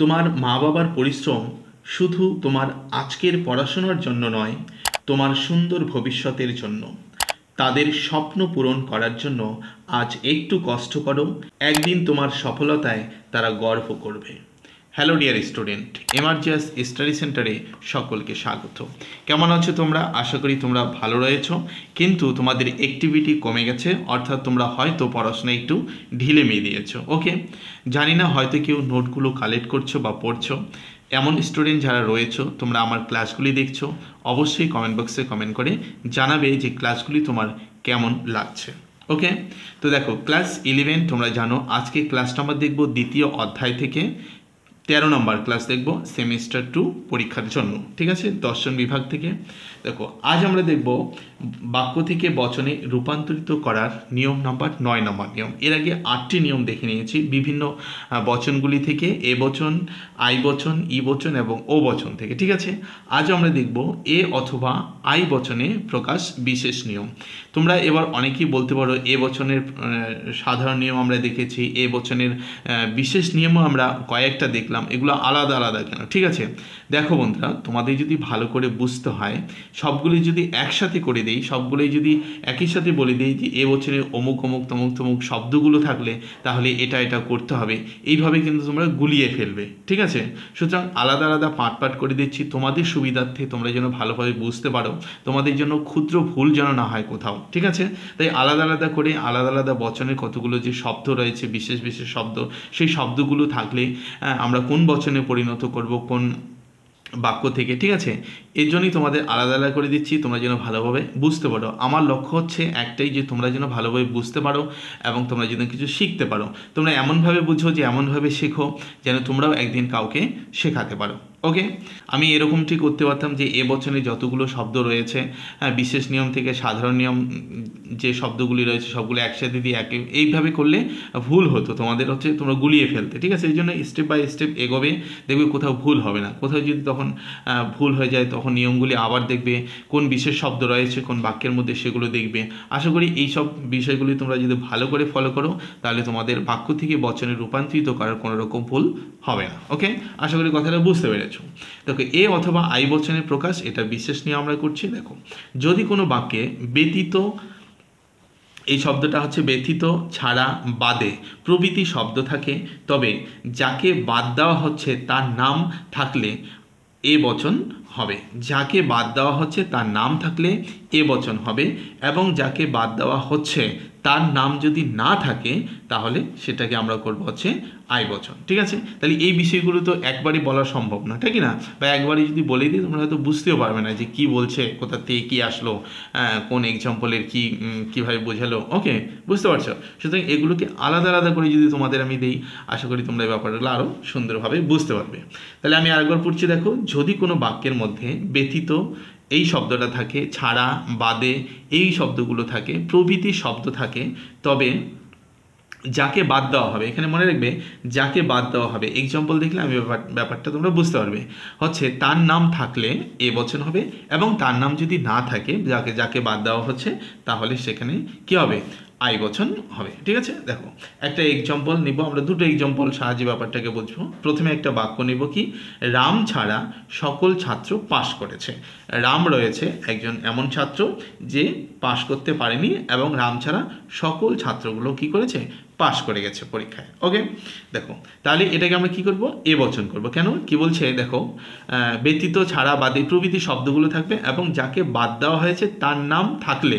তোমার মা বাবার পরিশ্রম শুধু তোমার আজকের পড়াশোনার জন্য নয় তোমার সুন্দর ভবিষ্যতের জন্য তাদের স্বপ্ন পূরণ করার জন্য আজ একটু কষ্ট করো একদিন তোমার সফলতায় তারা গর্ব করবে হ্যালো ডিয়ার স্টুডেন্ট এমার্জিয়াস স্টাডি সেন্টারে সকলকে স্বাগত কেমন আছো তোমরা আশা করি তোমরা ভালো রয়েছ কিন্তু তোমাদের অ্যাক্টিভিটি কমে গেছে অর্থাৎ তোমরা হয়তো পড়াশোনায় একটু ঢিলে মেয়ে দিয়েছো ওকে জানি না হয়তো কেউ নোটগুলো কালেক্ট করছো বা পড়ছো এমন স্টুডেন্ট যারা রয়েছো তোমরা আমার ক্লাসগুলি দেখছো অবশ্যই কমেন্ট বক্সে কমেন্ট করে জানাবে যে ক্লাসগুলি তোমার কেমন লাগছে ওকে তো দেখো ক্লাস ইলেভেন তোমরা জানো আজকে ক্লাসটা আমরা দেখবো দ্বিতীয় অধ্যায় থেকে তেরো নম্বর ক্লাস দেখব সেমিস্টার টু পরীক্ষার জন্য ঠিক আছে দশজন বিভাগ থেকে দেখো আজ আমরা দেখব বাক্য থেকে বচনে রূপান্তরিত করার নিয়ম নাম্বার নয় নম্বর নিয়ম এর আগে আটটি নিয়ম দেখে নিয়েছি বিভিন্ন বচনগুলি থেকে এ বচন আই বচন ই বচন এবং ও বচন থেকে ঠিক আছে আজ আমরা দেখব এ অথবা আই বচনে প্রকাশ বিশেষ নিয়ম তোমরা এবার অনেকেই বলতে পারো এ বচনের সাধারণ নিয়ম আমরা দেখেছি এ বচনের বিশেষ নিয়মও আমরা কয়েকটা দেখলাম দেখলাম এগুলো আলাদা আলাদা কেন ঠিক আছে দেখো বন্ধুরা তোমাদের যদি ভালো করে বুঝতে হয় সবগুলি যদি একসাথে করে দেই সবগুলোই যদি একই সাথে বলে দিই যে এবছরে অমুক অমুক তমুক তমুক শব্দগুলো থাকলে তাহলে এটা এটা করতে হবে এইভাবে কিন্তু তোমরা গুলিয়ে ফেলবে ঠিক আছে সুতরাং আলাদা আলাদা পাট পাট করে দিচ্ছি তোমাদের সুবিধার্থে তোমরা যেন ভালোভাবে বুঝতে পারো তোমাদের জন্য ক্ষুদ্র ভুল যেন না হয় কোথাও ঠিক আছে তাই আলাদা আলাদা করে আলাদা আলাদা বচনের কতগুলো যে শব্দ রয়েছে বিশেষ বিশেষ শব্দ সেই শব্দগুলো থাকলে আমরা কোন বচনে পরিণত করব কোন বাক্য থেকে ঠিক আছে এর জন্যই তোমাদের আলাদা আলাদা করে দিচ্ছি তোমরা যেন ভালোভাবে বুঝতে পারো আমার লক্ষ্য হচ্ছে একটাই যে তোমরা যেন ভালোভাবে বুঝতে পারো এবং তোমরা যেন কিছু শিখতে পারো তোমরা এমনভাবে বুঝো যে এমনভাবে শেখো যেন তোমরাও একদিন কাউকে শেখাতে পারো ওকে আমি এরকমটি করতে পারতাম যে এ যতগুলো শব্দ রয়েছে হ্যাঁ বিশেষ নিয়ম থেকে সাধারণ নিয়ম যে শব্দগুলি রয়েছে সবগুলো একসাথে দিয়ে একে এইভাবে করলে ভুল হতো তোমাদের হচ্ছে তোমরা গুলিয়ে ফেলতে ঠিক আছে এই জন্য স্টেপ বাই স্টেপ এগোবে দেখবে কোথাও ভুল হবে না কোথাও যদি তখন ভুল হয়ে যায় তখন তখন নিয়মগুলি আবার দেখবে কোন বিশেষ শব্দ রয়েছে কোন বাক্যের মধ্যে সেগুলো দেখবে আশা করি এই সব বিষয়গুলি তোমরা যদি ভালো করে ফলো করো তাহলে তোমাদের বাক্য থেকে বচনে রূপান্তরিত করার কোনো রকম ভুল হবে না ওকে আশা করি কথাটা বুঝতে পেরেছ দেখো এ অথবা আই বচনের প্রকাশ এটা বিশেষ নিয়ে আমরা করছি দেখো যদি কোনো বাক্যে ব্যতীত এই শব্দটা হচ্ছে ব্যথিত ছাড়া বাদে প্রভৃতি শব্দ থাকে তবে যাকে বাদ দেওয়া হচ্ছে তার নাম থাকলে এ বচন হবে যাকে বাদ দেওয়া হচ্ছে তার নাম থাকলে এ বচন হবে এবং যাকে বাদ দেওয়া হচ্ছে তার নাম যদি না থাকে তাহলে সেটাকে আমরা করব হচ্ছে আয় বচন ঠিক আছে তাহলে এই বিষয়গুলো তো একবারই বলা সম্ভব না ঠিক না বা একবারই যদি বলে দিই তোমরা হয়তো বুঝতেও পারবে না যে কি বলছে কোথা থেকে কী আসলো কোন এক্সাম্পলের কি কীভাবে বোঝালো ওকে বুঝতে পারছো সুতরাং এগুলোকে আলাদা আলাদা করে যদি তোমাদের আমি দিই আশা করি তোমরা এই ব্যাপারগুলো আরও সুন্দরভাবে বুঝতে পারবে তাহলে আমি আরেকবার পড়ছি দেখো যদি কোনো বাক্যের মধ্যে ব্যথিত এই শব্দটা থাকে ছাড়া বাদে এই শব্দগুলো থাকে প্রভৃতি শব্দ থাকে তবে যাকে বাদ দেওয়া হবে এখানে মনে রাখবে যাকে বাদ দেওয়া হবে এক্সাম্পল দেখলে আমি ব্যাপারটা তোমরা বুঝতে পারবে হচ্ছে তার নাম থাকলে এ বচন হবে এবং তার নাম যদি না থাকে যাকে যাকে বাদ দেওয়া হচ্ছে তাহলে সেখানে কী হবে আই বচন হবে ঠিক আছে দেখো একটা এক্সাম্পল নিব আমরা দুটো এক্সাম্পল সাহায্যে ব্যাপারটাকে বুঝবো প্রথমে একটা বাক্য নিব কি রাম ছাড়া সকল ছাত্র পাশ করেছে রাম রয়েছে একজন এমন ছাত্র যে পাশ করতে পারেনি এবং রাম ছাড়া সকল ছাত্রগুলো কি করেছে পাশ করে গেছে পরীক্ষায় ওকে দেখো তাহলে এটাকে আমরা কি করব এ বচন করব কেন কি বলছে দেখো ব্যতীত ছাড়া বাদে প্রভৃতি শব্দগুলো থাকবে এবং যাকে বাদ দেওয়া হয়েছে তার নাম থাকলে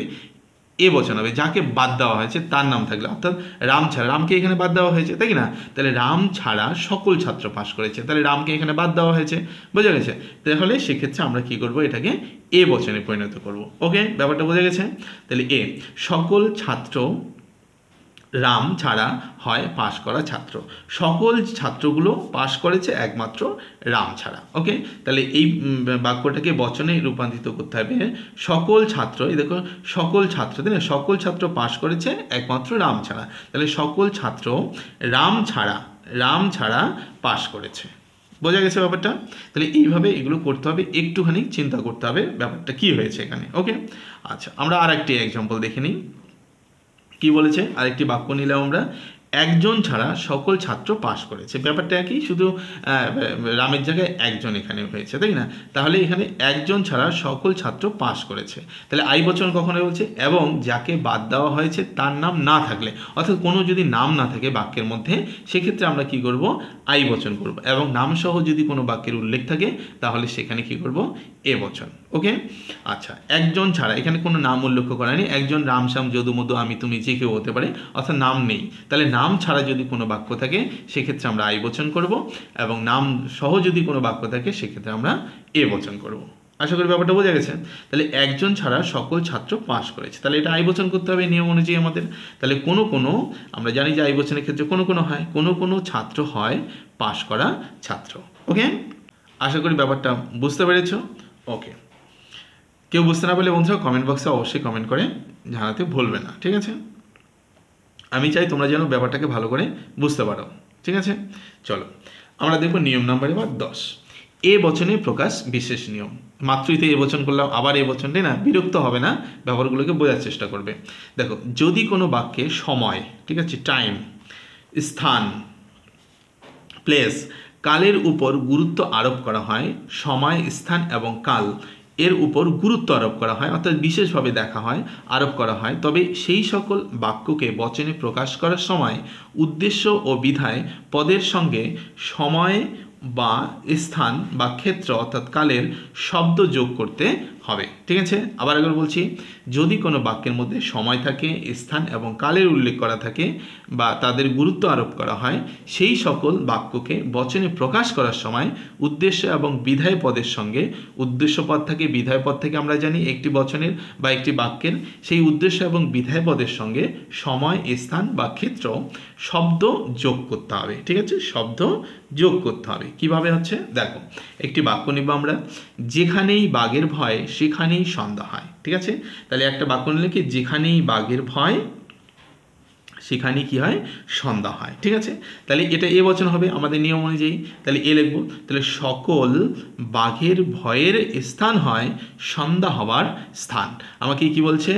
এ বচন হবে যাকে বাদ দেওয়া হয়েছে তার নাম থাকলে অর্থাৎ রাম ছাড়া রামকে এখানে বাদ দেওয়া হয়েছে তাই না তাহলে রাম ছাড়া সকল ছাত্র পাশ করেছে তাহলে রামকে এখানে বাদ দেওয়া হয়েছে বোঝা গেছে তাহলে সেক্ষেত্রে আমরা কি করব এটাকে এ বচনে পরিণত করব ওকে ব্যাপারটা বোঝা গেছে তাহলে এ সকল ছাত্র রাম ছাড়া হয় পাশ করা ছাত্র সকল ছাত্রগুলো পাশ করেছে একমাত্র রাম ছাড়া ওকে তাহলে এই বাক্যটাকে বচনে রূপান্তরিত করতে হবে সকল ছাত্র এই দেখো সকল ছাত্র তাই না সকল ছাত্র পাশ করেছে একমাত্র রাম ছাড়া তাহলে সকল ছাত্র রাম ছাড়া রাম ছাড়া পাশ করেছে বোঝা গেছে ব্যাপারটা তাহলে এইভাবে এগুলো করতে হবে একটুখানি চিন্তা করতে হবে ব্যাপারটা কি হয়েছে এখানে ওকে আচ্ছা আমরা আর একটি এক্সাম্পল দেখে নিই কি বলেছে আরেকটি বাক্য নিলাম আমরা একজন ছাড়া সকল ছাত্র পাস করেছে ব্যাপারটা কি শুধু রামের জায়গায় একজন এখানে হয়েছে তাই না তাহলে এখানে একজন ছাড়া সকল ছাত্র পাস করেছে তাহলে আই বচন কখনো বলছে এবং যাকে বাদ দেওয়া হয়েছে তার নাম না থাকলে অর্থাৎ কোনো যদি নাম না থাকে বাক্যের মধ্যে সেক্ষেত্রে আমরা কি করব আই বচন করব এবং নামসহ যদি কোনো বাক্যের উল্লেখ থাকে তাহলে সেখানে কি করব এ বচন ওকে আচ্ছা একজন ছাড়া এখানে কোনো নাম উল্লেখ করা নেই একজন রামশ্যাম যদু মধু আমি তুমি যে কেউ হতে পারে অর্থাৎ নাম নেই তাহলে নাম ছাড়া যদি কোনো বাক্য থাকে সেক্ষেত্রে আমরা আই বচন করব এবং নাম সহ যদি কোনো বাক্য থাকে সেক্ষেত্রে আমরা এ বচন করব আশা করি ব্যাপারটা বোঝা গেছে তাহলে একজন ছাড়া সকল ছাত্র পাশ করেছে তাহলে এটা বচন করতে হবে নিয়ম অনুযায়ী আমাদের তাহলে কোনো কোনো আমরা জানি যে বোচনের ক্ষেত্রে কোনো কোনো হয় কোনো কোনো ছাত্র হয় পাশ করা ছাত্র ওকে আশা করি ব্যাপারটা বুঝতে পেরেছ ওকে কেউ বুঝতে না পারলে বন্ধুরা কমেন্ট বক্সে অবশ্যই কমেন্ট করে জানাতে ভুলবে না ঠিক আছে আমি চাই তোমরা যেন ব্যাপারটাকে ভালো করে বুঝতে পারো ঠিক আছে চলো আমরা দেখবো নিয়ম নাম্বার এবার দশ এ বচনে প্রকাশ বিশেষ নিয়ম মাতৃতে এ বচন করলাম আবার এ তাই না বিরক্ত হবে না ব্যাপারগুলোকে বোঝার চেষ্টা করবে দেখো যদি কোনো বাক্যে সময় ঠিক আছে টাইম স্থান প্লেস কালের উপর গুরুত্ব আরোপ করা হয় সময় স্থান এবং কাল এর উপর গুরুত্ব আরোপ করা হয় অর্থাৎ বিশেষভাবে দেখা হয় আরোপ করা হয় তবে সেই সকল বাক্যকে বচনে প্রকাশ করার সময় উদ্দেশ্য ও বিধায় পদের সঙ্গে সময় বা স্থান বা ক্ষেত্র অর্থাৎ কালের শব্দ যোগ করতে হবে ঠিক আছে আবার একবার বলছি যদি কোনো বাক্যের মধ্যে সময় থাকে স্থান এবং কালের উল্লেখ করা থাকে বা তাদের গুরুত্ব আরোপ করা হয় সেই সকল বাক্যকে বচনে প্রকাশ করার সময় উদ্দেশ্য এবং বিধায় পদের সঙ্গে উদ্দেশ্য পদ থেকে বিধায় পদ থেকে আমরা জানি একটি বচনের বা একটি বাক্যের সেই উদ্দেশ্য এবং বিধায় পদের সঙ্গে সময় স্থান বা ক্ষেত্র শব্দ যোগ করতে হবে ঠিক আছে শব্দ যোগ করতে হবে কিভাবে হচ্ছে দেখো একটি বাক্য নিব আমরা যেখানেই বাঘের ভয়ে সেখানেই সন্ধ্যা হয় ঠিক আছে তাহলে একটা বাক্য নিলে কি যেখানেই বাঘের ভয় সেখানে কি হয় সন্ধ্যা হয় ঠিক আছে তাহলে এটা এ বচন হবে আমাদের নিয়ম অনুযায়ী তাহলে এ লিখবো তাহলে সকল বাঘের ভয়ের স্থান হয় সন্ধ্যা হওয়ার স্থান আমাকে কি বলছে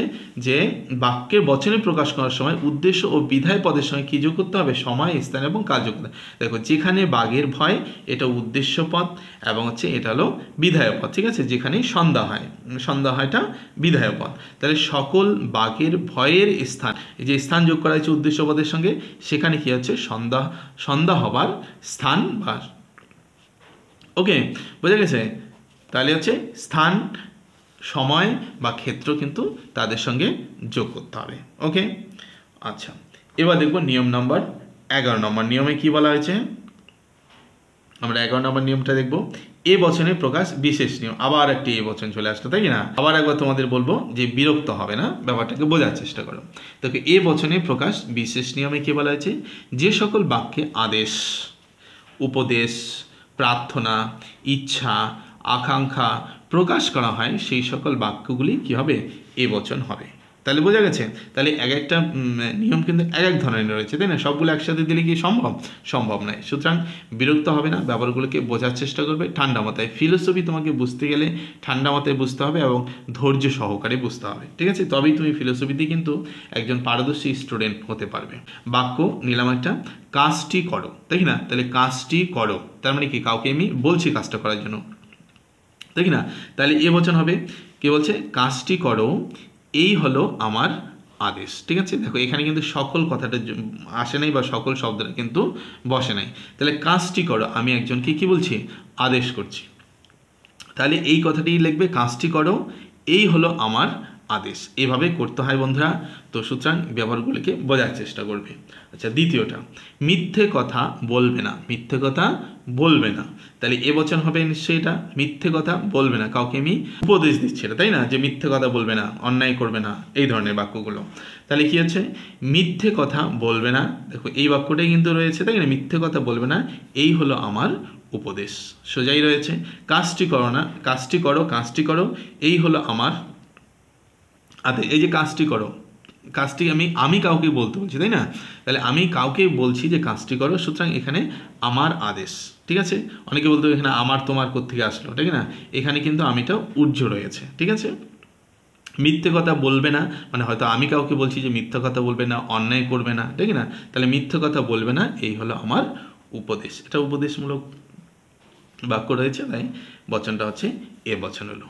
যে বাক্যের বচনে প্রকাশ করার সময় উদ্দেশ্য ও বিধায় পদের সঙ্গে কী যোগ করতে হবে সময় স্থান এবং কার্যকতা দেখো যেখানে বাঘের ভয় এটা উদ্দেশ্য পথ এবং হচ্ছে এটা হলো বিধায়ক পথ ঠিক আছে যেখানে সন্ধ্যা হয় সন্ধ্যা হয়টা বিধায় পথ তাহলে সকল বাঘের ভয়ের স্থান যে স্থান যোগ করা হয়েছে উদ্দেশ্যবাদের সঙ্গে সেখানে কি হচ্ছে সন্ধ্যা সন্ধ্যা হবার স্থান বা ওকে বোঝা গেছে তাহলে হচ্ছে স্থান সময় বা ক্ষেত্র কিন্তু তাদের সঙ্গে যোগ করতে হবে ওকে আচ্ছা এবার দেখব নিয়ম নম্বর এগারো নম্বর নিয়মে কি বলা হয়েছে আমরা এগারো নম্বর নিয়মটা দেখব এ বচনে প্রকাশ বিশেষ নিয়ম আবার একটি এ বচন চলে আসলো তাই না আবার একবার তোমাদের বলবো যে বিরক্ত হবে না ব্যাপারটাকে বোঝার চেষ্টা করো তোকে এ বচনে প্রকাশ বিশেষ নিয়মে কী বলা হয়েছে যে সকল বাক্যে আদেশ উপদেশ প্রার্থনা ইচ্ছা আকাঙ্ক্ষা প্রকাশ করা হয় সেই সকল বাক্যগুলি কী হবে এ বচন হবে তাহলে বোঝা গেছে তাহলে এক একটা নিয়ম কিন্তু এক এক ধরনের রয়েছে তাই না সবগুলো একসাথে দিলে কি সম্ভব সম্ভব নয় সুতরাং বিরক্ত হবে না ব্যাপারগুলোকে বোঝার চেষ্টা করবে ঠান্ডা মাথায় ফিলোসফি তোমাকে বুঝতে গেলে ঠান্ডা মাথায় বুঝতে হবে এবং ধৈর্য সহকারে বুঝতে হবে ঠিক আছে তবেই তুমি ফিলোসফিতে কিন্তু একজন পারদর্শী স্টুডেন্ট হতে পারবে বাক্য নিলাম একটা কাজটি করো তাই না তাহলে কাজটি করো তার মানে কি কাউকে আমি বলছি কাজটা করার জন্য তাই না তাহলে এ বচন হবে কে বলছে কাজটি করো এই হলো আমার আদেশ ঠিক আছে দেখো এখানে কিন্তু সকল কথাটা আসে নাই বা সকল শব্দটা কিন্তু বসে নাই তাহলে কাজটি করো আমি একজনকে কি বলছি আদেশ করছি তাহলে এই কথাটি লিখবে কাজটি করো এই হলো আমার আদেশ এভাবে করতে হয় বন্ধুরা তো সুতরাং ব্যবহারগুলিকে বোঝার চেষ্টা করবে আচ্ছা দ্বিতীয়টা মিথ্যে কথা বলবে না মিথ্যে কথা বলবে না তাহলে এবচন হবে নিশ্চয়ই এটা মিথ্যে কথা বলবে না কাউকে আমি উপদেশ দিচ্ছি এটা তাই না যে মিথ্যে কথা বলবে না অন্যায় করবে না এই ধরনের বাক্যগুলো তাহলে কি হচ্ছে মিথ্যে কথা বলবে না দেখো এই বাক্যটাই কিন্তু রয়েছে তাই না মিথ্যে কথা বলবে না এই হলো আমার উপদেশ সোজাই রয়েছে কাজটি করো না কাজটি করো কাজটি করো এই হলো আমার আদে এই যে কাজটি করো কাজটি আমি আমি কাউকে বলতে বলছি তাই না তাহলে আমি কাউকে বলছি যে কাজটি করো সুতরাং এখানে আমার আদেশ ঠিক আছে অনেকে বলতে এখানে আমার তোমার কোথেকে আসলো ঠিক না এখানে কিন্তু আমিটা ঊর্ধ্ব রয়েছে ঠিক আছে মিথ্যে কথা বলবে না মানে হয়তো আমি কাউকে বলছি যে মিথ্যা কথা বলবে না অন্যায় করবে না ঠিক না তাহলে মিথ্যে কথা বলবে না এই হলো আমার উপদেশ এটা উপদেশমূলক বাক্য রয়েছে তাই বচনটা হচ্ছে এ বচন হলো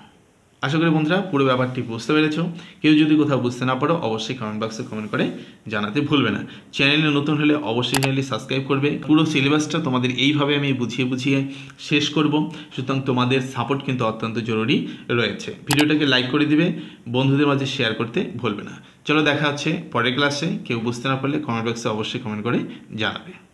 আশা করি বন্ধুরা পুরো ব্যাপারটি বুঝতে পেরেছ কেউ যদি কোথাও বুঝতে না পারো অবশ্যই কমেন্ট বক্সে কমেন্ট করে জানাতে ভুলবে না চ্যানেলে নতুন হলে অবশ্যই চ্যানেলটি সাবস্ক্রাইব করবে পুরো সিলেবাসটা তোমাদের এইভাবে আমি বুঝিয়ে বুঝিয়ে শেষ করব সুতরাং তোমাদের সাপোর্ট কিন্তু অত্যন্ত জরুরি রয়েছে ভিডিওটাকে লাইক করে দিবে বন্ধুদের মাঝে শেয়ার করতে ভুলবে না চলো দেখা হচ্ছে পরের ক্লাসে কেউ বুঝতে না পারলে কমেন্ট বক্সে অবশ্যই কমেন্ট করে জানাবে